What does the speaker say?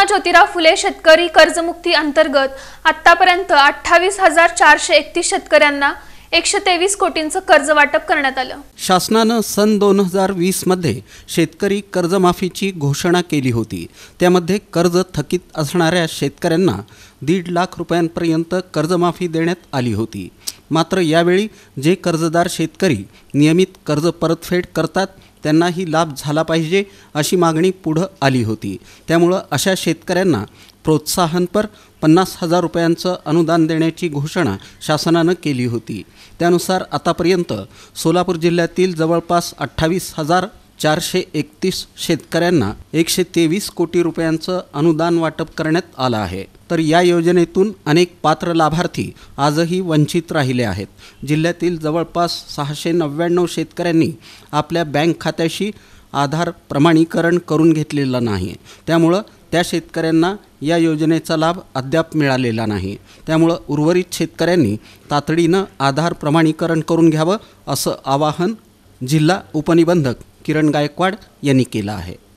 महात्मा ज्योतिराव फुले शेतकरी कर्जमुक्ती अंतर्गत आतापर्यंत अठ्ठावीस हजार चारशे एकतीस शेतकऱ्यांना एकशे तेवीस कोटींचं कर्ज वाटप करण्यात आलं शासनानं सन दोन हजार वीस मध्ये शेतकरी कर्जमाफीची घोषणा केली होती त्यामध्ये कर्ज थकीत असणाऱ्या शेतकऱ्यांना दीड लाख रुपयांपर्यंत कर्जमाफी देण्यात आली होती मात्र यावेळी जे कर्जदार शेतकरी नियमित कर्ज परतफेड करतात त्यांनाही लाभ झाला पाहिजे अशी मागणी पुढं आली होती त्यामुळं अशा शेतकऱ्यांना प्रोत्साहनपर पन्नास हजार रुपयांचं अनुदान देण्याची घोषणा शासनानं केली होती त्यानुसार आतापर्यंत सोलापूर जिल्ह्यातील जवळपास अठ्ठावीस हजार चारशे एकतीस शेतकऱ्यांना एकशे तेवीस कोटी रुपयांचं अनुदान वाटप करण्यात आलं आहे तर या योजनेतून अनेक पात्र लाभार्थी आजही वंचित राहिले आहेत जिल्ह्यातील जवळपास सहाशे नव्याण्णव शेतकऱ्यांनी आपल्या बँक खात्याशी आधार प्रमाणीकरण करून घेतलेलं नाही त्यामुळं त्या शेतकऱ्यांना या योजनेचा लाभ अद्याप मिळालेला नाही त्यामुळं उर्वरित शेतकऱ्यांनी तातडीनं आधार प्रमाणीकरण करून घ्यावं असं आवाहन जिल्हा उपनिबंधक किरण गायकवाड यांनी केलं आहे